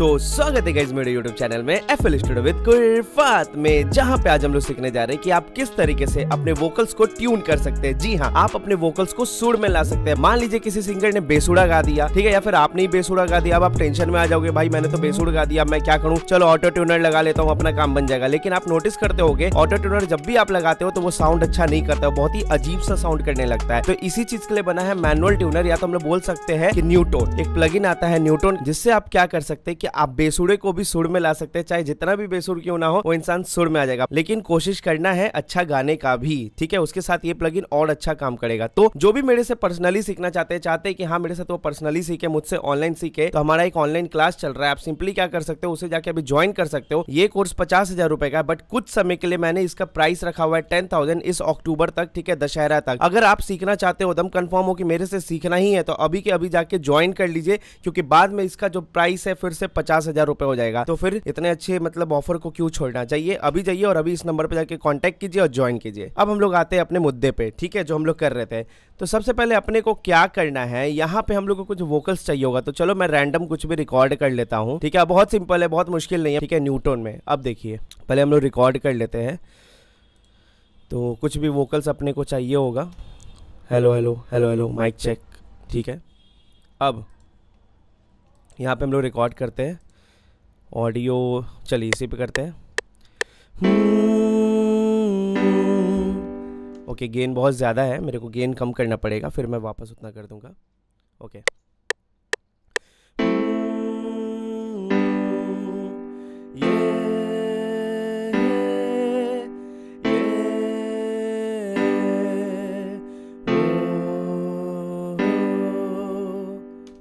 सो स्वागत है गाइज मेरे YouTube चैनल में एफ एल स्टूडियो विद कुरफात में जहाँ पे आज हम लोग सीखने जा रहे हैं कि आप किस तरीके से अपने वोकल्स को ट्यून कर सकते हैं जी हाँ आप अपने वोकल्स को सुर में ला सकते हैं मान लीजिए किसी सिंगर ने बेसुड़ा गा दिया ठीक है या फिर आपने ही बेसुड़ा गा दिया अब आप टेंशन में आ जाओगे भाई मैंने तो बेसुड़ गा दिया मैं क्या करूँ चलो ऑटो ट्यूनर लगा लेता हूँ अपना काम बन जाएगा लेकिन आप नोटिस करते हो ऑटो ट्यूनर जब भी आप लगाते हो तो वो साउंड अच्छा नहीं करता बहुत ही अजीब सा साउंड करने लगता है तो इसी चीज के लिए बना है मैनुअल ट्यूनर या तो हम लोग बोल सकते हैं कि न्यूटोन एक प्लग आता है न्यूटोन जिससे आप क्या कर सकते हैं कि आप बेसुड़े को भी सुर में ला सकते हैं चाहे जितना भी बेसुर क्यों ना हो वो इंसान सुर में आ जाएगा लेकिन कोशिश करना है अच्छा गाने का भी ठीक है उसके साथ ये प्लग और अच्छा काम करेगा तो जो भी मेरे से पर्सनली सीखना चाहते हैं चाहते हैं कि हाँ मेरे साथ वो पर्सनली सीखे मुझसे ऑनलाइन सीखे तो हमारा एक ऑनलाइन क्लास चल रहा है आप सिंपली क्या कर सकते हो उसे जाके अभी ज्वाइन कर सकते हो ये कोर्स पचास हजार रुपए का बट कुछ समय के लिए मैंने इसका प्राइस रखा हुआ है टेन थाउजेंड इस अक्टूबर तक ठीक है दशहरा तक अगर आप सीखना चाहते हो दम कंफर्म हो कि मेरे से सीखना ही है तो अभी के अभी जाके ज्वाइन कर लीजिए क्योंकि बाद में इसका जो प्राइस है फिर से पचास हजार रुपये हो जाएगा तो फिर इतने अच्छे मतलब ऑफर को क्यों छोड़ना चाहिए अभी जाइए और अभी इस नंबर पर जाके कॉन्टेक्ट कीजिए और ज्वाइन कीजिए अब हम लोग आते हैं अपने मुद्दे पर ठीक है जो हम लोग कर रहे थे तो सबसे पहले अपने को क्या करना है यहाँ पे हम लोग को कुछ वोकल्स चाहिए होगा तो चलो मैं रैंडम कुछ भी रिकॉर्ड कर लेता हूँ ठीक है बहुत सिंपल है बहुत मुश्किल नहीं है ठीक है न्यूटोन में अब देखिए पहले हम लोग रिकॉर्ड कर लेते हैं तो कुछ भी वोकल्स अपने को चाहिए होगा hello hello hello hello mic check ठीक है अब यहाँ पे हम लोग रिकॉर्ड करते हैं ऑडियो चलिए इसी पे करते हैं ओके हम्म। गेन बहुत ज़्यादा है मेरे को गेन कम करना पड़ेगा फिर मैं वापस उतना कर दूँगा ओके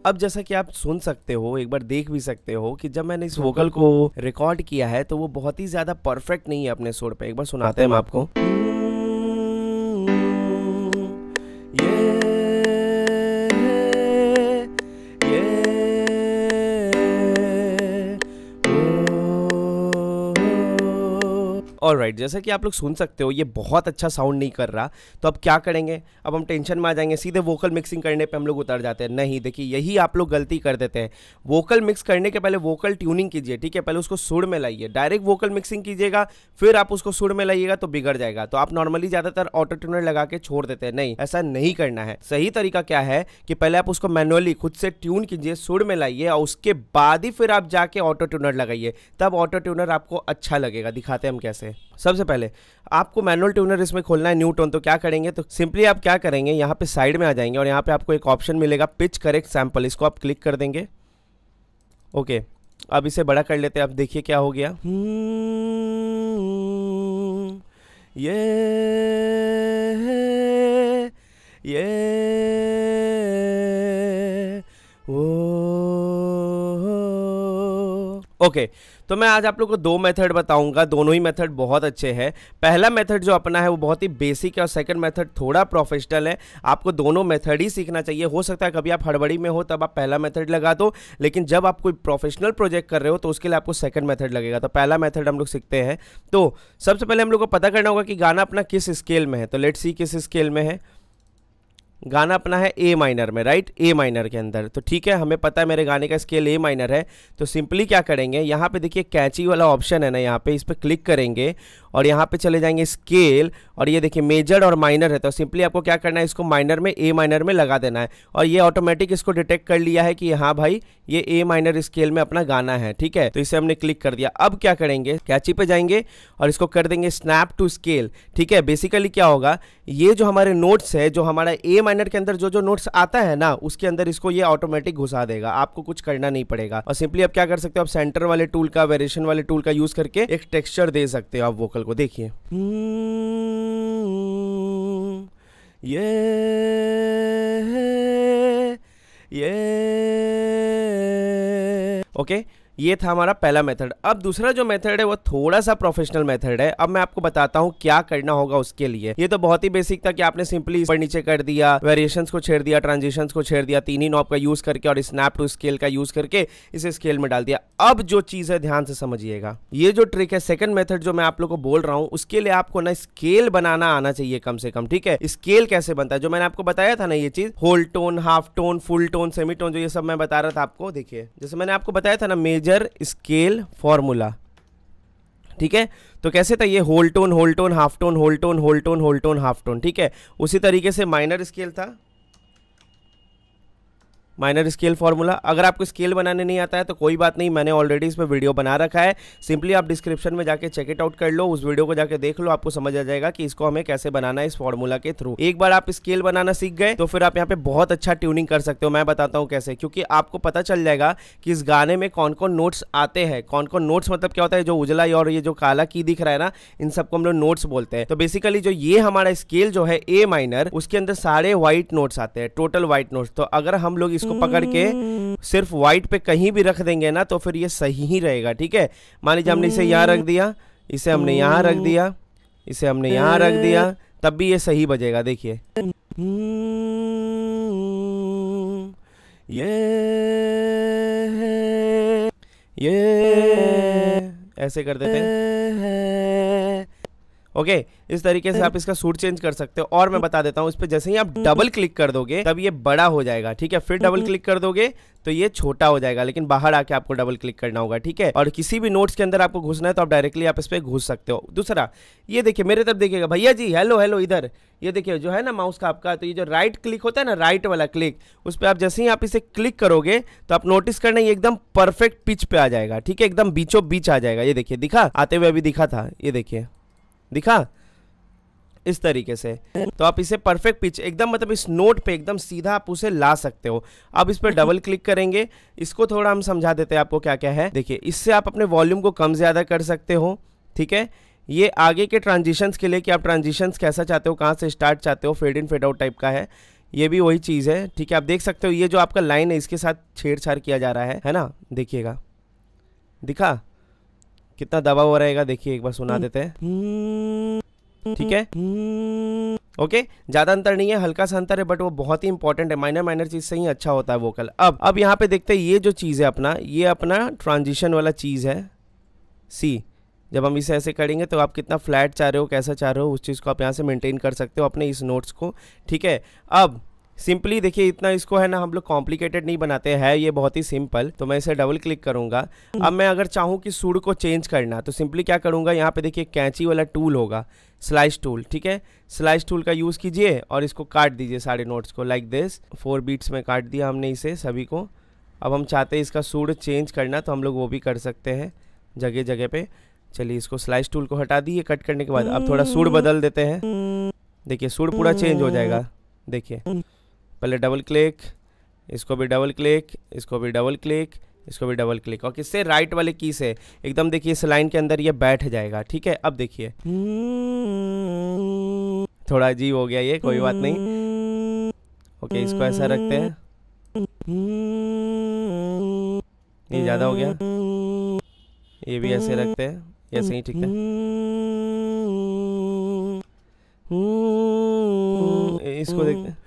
अब जैसा कि आप सुन सकते हो एक बार देख भी सकते हो कि जब मैंने इस वोकल हम्म। को रिकॉर्ड किया है तो वो बहुत ही ज्यादा परफेक्ट नहीं है अपने सुर पे एक बार सुनाते हैं हम आपको ऑल राइट right, जैसा कि आप लोग सुन सकते हो ये बहुत अच्छा साउंड नहीं कर रहा तो अब क्या करेंगे अब हम टेंशन में आ जाएंगे सीधे वोकल मिक्सिंग करने पे हम लोग उतर जाते हैं नहीं देखिए यही आप लोग गलती कर देते हैं वोकल मिक्स करने के पहले वोकल ट्यूनिंग कीजिए ठीक है पहले उसको सुर में लाइए डायरेक्ट वोकल मिक्सिंग कीजिएगा फिर आप उसको सुर में लाइएगा तो बिगड़ जाएगा तो आप नॉर्मली ज़्यादातर ऑटो ट्यूनर लगा के छोड़ देते हैं नहीं ऐसा नहीं करना है सही तरीका क्या है कि पहले आप उसको मैनुअली खुद से ट्यून कीजिए सुर में लाइए और उसके बाद ही फिर आप जाके ऑटो ट्यूनर लगाइए तब ऑटो ट्यूनर आपको अच्छा लगेगा दिखाते हैं हम कैसे सबसे पहले आपको मैनुअल ट्यूनर इसमें खोलना है न्यू टोन तो क्या करेंगे तो सिंपली आप क्या करेंगे यहाँ पे साइड में आ जाएंगे और यहाँ पे आपको एक ऑप्शन मिलेगा पिच करेक्ट सैम्पल इसको आप क्लिक कर देंगे ओके अब इसे बड़ा कर लेते हैं आप देखिए क्या हो गया hmm, ये ये ओ ओके okay, तो मैं आज आप लोग को दो मेथड बताऊंगा दोनों ही मेथड बहुत अच्छे हैं पहला मेथड जो अपना है वो बहुत ही बेसिक है और सेकंड मेथड थोड़ा प्रोफेशनल है आपको दोनों मेथड ही सीखना चाहिए हो सकता है कभी आप हड़बड़ी में हो तब आप पहला मेथड लगा दो लेकिन जब आप कोई प्रोफेशनल प्रोजेक्ट कर रहे हो तो उसके लिए आपको सेकंड मैथड लगेगा तो पहला मैथड हम लोग सीखते हैं तो सबसे पहले हम लोग को पता करना होगा कि गाना अपना किस स्केल में है तो लेट सी किस स्केल में है गाना अपना है ए माइनर में राइट ए माइनर के अंदर तो ठीक है हमें पता है मेरे गाने का स्केल ए माइनर है तो सिंपली क्या करेंगे यहाँ पे देखिए कैची वाला ऑप्शन है ना यहाँ पे इस पर क्लिक करेंगे और यहाँ पे चले जाएंगे स्केल और ये देखिए मेजर और माइनर है तो सिंपली आपको क्या करना है इसको माइनर में ए माइनर में लगा देना है और ये ऑटोमेटिक इसको डिटेक्ट कर लिया है कि हाँ भाई ये ए माइनर स्केल में अपना गाना है ठीक है तो इसे हमने क्लिक कर दिया अब क्या करेंगे कैची पे जाएंगे और इसको कर देंगे स्नैप टू स्केल ठीक है बेसिकली क्या होगा ये जो हमारे नोट्स है जो हमारा ए माइनर के अंदर जो जो नोट्स आता है ना उसके अंदर इसको ये ऑटोमेटिक घुसा देगा आपको कुछ करना नहीं पड़ेगा और सिंपली आप क्या कर सकते हो आप सेंटर वाले टूल का वेरिएशन वाले टूल का यूज करके एक टेक्सचर दे सकते हो आप वोकल को देखिए हम्म, ये ये ओके okay? ये था हमारा पहला मेथड अब दूसरा जो मेथड है वो थोड़ा सा प्रोफेशनल मेथड है अब मैं आपको बताता हूँ क्या करना होगा उसके लिए ये तो बहुत ही बेसिक था कि आपने सिंपली ऊपर नीचे कर दिया वेरिएशन को छेड़ दिया ट्रांजेक्शन को छेड़ दिया तीन ही नॉप का यूज करके और स्नैप टू स्केल का यूज करके इसे स्केल में डाल दिया अब जो चीज है ध्यान से समझिएगा ये जो ट्रिक है सेकंड मेथड जो मैं आप लोग को बोल रहा हूँ उसके लिए आपको ना स्केल बनाना आना चाहिए कम से कम ठीक है स्केल कैसे बनता है जो मैंने आपको बताया था ना ये चीज whole tone half tone full tone semi tone जो ये सब मैं बता रहा था आपको देखिए जैसे मैंने आपको बताया था ना मेजर मेजर स्केल फॉर्मूला ठीक है तो कैसे था ये whole tone whole tone half tone whole tone whole tone whole tone half tone ठीक है उसी तरीके से माइनर स्केल था माइनर स्केल फार्मूला अगर आपको स्केल बनाने नहीं आता है तो कोई बात नहीं मैंने ऑलरेडी इस पर वीडियो बना रखा है सिंपली आप डिस्क्रिप्शन में जाके चेक इट आउट कर लो उस वीडियो को जाके देख लो आपको समझ आ जाएगा कि इसको हमें कैसे बनाना है इस फॉर्मूला के थ्रू एक बार आप स्केल बनाना सीख गए तो फिर आप यहाँ पे बहुत अच्छा ट्यूनिंग कर सकते हो मैं बताता हूँ कैसे क्योंकि आपको पता चल जाएगा कि इस गाने में कौन कौन नोट्स आते हैं कौन कौन नोट्स मतलब क्या होता है जो उजला और ये जो काला की दिख रहा है ना इन सबको हम लोग नोट्स बोलते हैं तो बेसिकली जो ये हमारा स्केल जो है ए माइनर उसके अंदर सारे व्हाइट नोट्स आते हैं टोटल व्हाइट नोट्स तो अगर हम लोग इसको इसको पकड़ के सिर्फ वाइट पे कहीं भी रख देंगे ना तो फिर ये सही ही रहेगा ठीक है मान लीजिए हमने इसे यहाँ रख दिया इसे हमने यहाँ रख दिया इसे हमने यहाँ रख दिया तब भी ये सही बजेगा देखिए ये ये ऐसे कर देते हैं ओके okay, इस तरीके से आप इसका सूट चेंज कर सकते हो और मैं हम्म। बता देता हूँ इस पर जैसे ही आप डबल हम्म। क्लिक कर दोगे तब ये बड़ा हो जाएगा ठीक है फिर डबल क्लिक हम्म। कर दोगे तो ये छोटा हो जाएगा लेकिन बाहर आके आपको डबल क्लिक करना होगा ठीक है और किसी भी नोट्स के अंदर आपको घुसना है तो आप डायरेक्टली आप इस पर घुस सकते हो दूसरा ये देखिए मेरे तरफ देखिएगा भैया जी हेलो हेलो इधर ये देखिए जो है ना माउस का आपका तो ये जो राइट क्लिक होता है ना राइट वाला क्लिक उस पर आप जैसे ही आप इसे क्लिक करोगे तो आप नोटिस करना ये एकदम परफेक्ट पिच पे आ जाएगा ठीक है एकदम बीचों बीच आ जाएगा ये देखिए दिखा आते हुए अभी दिखा था ये देखिए दिखा इस तरीके से तो आप इसे परफेक्ट पिच एकदम मतलब इस नोट पे एकदम सीधा आप उसे ला सकते हो अब इस पर डबल क्लिक करेंगे इसको थोड़ा हम समझा देते हैं आपको क्या क्या है देखिए इससे आप अपने वॉल्यूम को कम ज़्यादा कर सकते हो ठीक है ये आगे के ट्रांजिशंस के लिए कि आप ट्रांजिशंस कैसा चाहते हो कहाँ से स्टार्ट चाहते हो fade in fade out type का है ये भी वही चीज़ है ठीक है आप देख सकते हो ये जो आपका लाइन है इसके साथ छेड़छाड़ किया जा रहा है है ना देखिएगा दिखा कितना दबा हुआ रहेगा देखिए एक बार सुना हम्म। देते हैं हम्म। ठीक है हम्म। ओके ज्यादा अंतर नहीं है हल्का सा अंतर है बट वो बहुत ही इंपॉर्टेंट है माइनर माइनर चीज से ही अच्छा होता है वोकल अब अब यहाँ पे देखते हैं ये जो चीज़ है अपना ये अपना ट्रांजिशन वाला चीज़ है सी जब हम इसे ऐसे करेंगे तो आप कितना फ्लैट चाह रहे हो कैसा चाह रहे हो उस चीज़ को आप यहाँ से मेंटेन कर सकते हो अपने इस नोट्स को ठीक है अब सिंपली देखिए इतना इसको है ना हम लोग कॉम्प्लिकेटेड नहीं बनाते हैं ये बहुत ही सिंपल तो मैं इसे डबल क्लिक करूंगा अब मैं अगर चाहूँ कि सूड को चेंज करना तो सिंपली क्या करूँगा यहाँ पे देखिए कैंची वाला टूल होगा स्लाइस टूल ठीक है स्लाइस टूल का यूज़ कीजिए और इसको काट दीजिए सारे नोट्स को लाइक दिस फोर बीट्स में काट दिया हमने इसे सभी को अब हम चाहते हैं इसका सूड चेंज करना तो हम लोग वो भी कर सकते हैं जगह जगह पे चलिए इसको स्लाइस टूल को हटा दिए कट करने के बाद अब थोड़ा सूड बदल देते हैं देखिए सूड पूरा चेंज हो जाएगा देखिए पहले डबल क्लिक इसको भी डबल क्लिक इसको भी डबल क्लिक इसको भी डबल क्लिक और किससे राइट वाले की से एकदम देखिए इस लाइन के अंदर ये बैठ जाएगा ठीक है अब देखिए थोड़ा अजीब हो गया ये कोई बात नहीं ओके इसको ऐसा रखते हैं ये ज़्यादा हो गया ये भी ऐसे रखते हैं ये सही ठीक है इसको देखते हैं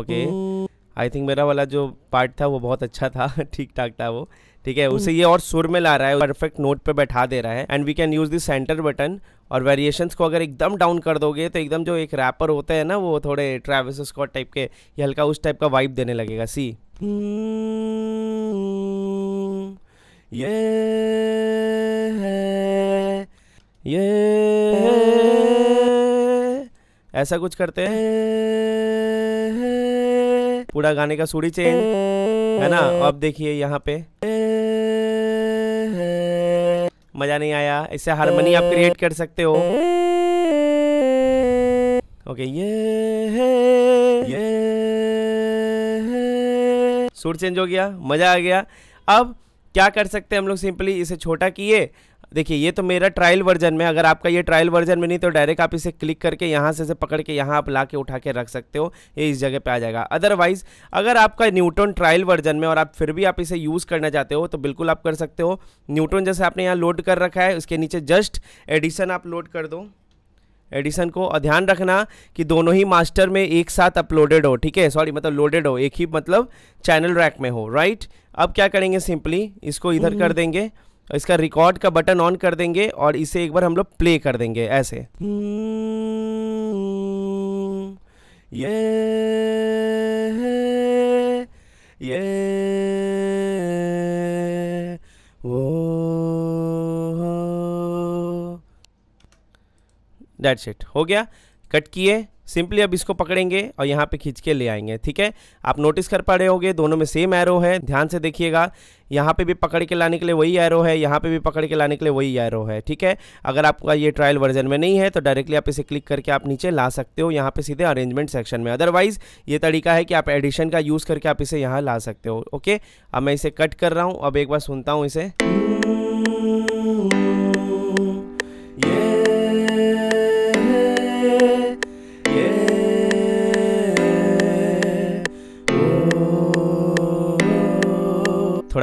ओके आई हम्म। थिंक मेरा वाला जो पार्ट था वो बहुत अच्छा था ठीक ठाक था वो ठीक है उसे हम्म। ये और सुर में ला रहा है परफेक्ट नोट पे बैठा दे रहा है and we can use this center button और वेरिएशंस को अगर एकदम डाउन कर दोगे तो एकदम जो एक रैपर होते हैं ना वो थोड़े ट्रेविस स्कॉट टाइप के ये हल्का उस टाइप का वाइब देने लगेगा सी हम्म। ये है ये ऐसा कुछ करते हैं पूरा गाने का सूरी चेंज है ना अब देखिए यहाँ पे मजा नहीं आया इससे हारमोनी आप क्रिएट कर सकते हो ओके ये है, ये है। सूर चेंज हो गया मज़ा आ गया अब क्या कर सकते हैं हम लोग सिंपली इसे छोटा किए देखिए ये तो मेरा ट्रायल वर्जन में अगर आपका ये ट्रायल वर्जन में नहीं तो डायरेक्ट आप इसे क्लिक करके यहाँ से इसे पकड़ के यहाँ आप ला के उठा के रख सकते हो ये इस जगह पे आ जाएगा अदरवाइज अगर आपका न्यूटन ट्रायल वर्जन में और आप फिर भी आप इसे यूज़ करना चाहते हो तो बिल्कुल आप कर सकते हो न्यूटन जैसे आपने यहाँ लोड कर रखा है उसके नीचे जस्ट एडिसन आप लोड कर दो एडिसन को ध्यान रखना कि दोनों ही मास्टर में एक साथ अपलोडेड हो ठीक है सॉरी मतलब लोडेड हो एक ही मतलब चैनल रैक में हो राइट अब क्या करेंगे सिंपली इसको इधर कर हम्म। देंगे इसका रिकॉर्ड का बटन ऑन कर देंगे और इसे एक बार हम लोग प्ले कर देंगे ऐसे ये ये वो डेट्स इट हो गया कट किए सिंपली अब इसको पकड़ेंगे और यहाँ पे खींच के ले आएंगे ठीक है आप नोटिस कर पा रहे होंगे दोनों में सेम एरो है ध्यान से देखिएगा यहाँ पे भी पकड़ के लाने के लिए वही एरो है यहाँ पे भी पकड़ के लाने के लिए वही एरो है ठीक है अगर आपका ये ट्रायल वर्जन में नहीं है तो डायरेक्टली आप इसे क्लिक करके आप नीचे ला सकते हो यहाँ पे सीधे अरेंजमेंट सेक्शन में अदरवाइज ये तरीका है कि आप एडिशन का यूज़ करके आप इसे यहाँ ला सकते हो ओके अब मैं इसे कट कर रहा हूँ अब एक बार सुनता हूँ इसे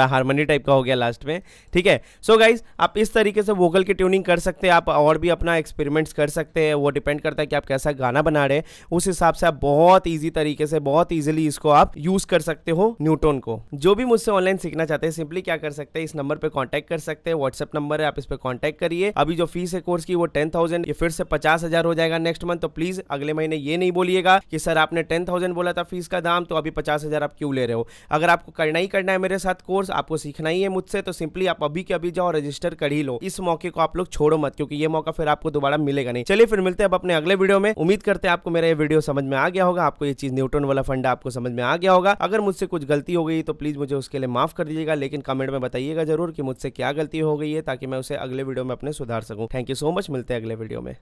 थोड़ा हारमोनी टाइप का हो गया लास्ट में ठीक है सो so गाइज आप इस तरीके से वोकल की ट्यूनिंग कर सकते हैं आप और भी अपना एक्सपेरिमेंट्स कर सकते हैं वो डिपेंड करता है कि आप कैसा गाना बना रहे हैं उस हिसाब से आप बहुत ईजी तरीके से बहुत ईजिली इसको आप यूज़ कर सकते हो न्यूटोन को जो भी मुझसे ऑनलाइन सीखना चाहते हैं सिंपली क्या कर सकते हैं इस नंबर पर कॉन्टैक्ट कर सकते हैं व्हाट्सएप नंबर है आप इस पर कॉन्टैक्ट करिए अभी जो फीस है कोर्स की वो टेन थाउजेंड फिर से पचास हजार हो जाएगा नेक्स्ट मंथ तो प्लीज़ अगले महीने ये नहीं बोलिएगा कि सर आपने टेन थाउजेंड बोला था फीस का दाम तो अभी पचास हजार आप क्यों ले रहे हो अगर आपको करना ही करना है मेरे साथ कोर्स आपको सीखना ही है मुझसे तो सिंपली आप अभी के अभी जाओ रजिस्टर कर ही लो इस मौके को आप लोग छोड़ो मत क्योंकि ये मौका फिर आपको दोबारा मिलेगा नहीं चलिए फिर मिलते हैं अब अपने अगले वीडियो में उम्मीद करते हैं आपको मेरा ये वीडियो समझ में आ गया होगा आपको ये चीज न्यूटन वाला फंड आपको समझ में आ गया होगा अगर मुझसे कुछ गलती हो गई तो प्लीज मुझे उसके लिए माफ कर दीजिएगा लेकिन कमेंट में बताइएगा जरूर कि मुझसे क्या गलती हो गई है ताकि मैं उसे अगले वीडियो में अपने सुधार सकूं थैंक यू सो मच मिलते हैं अगले वीडियो में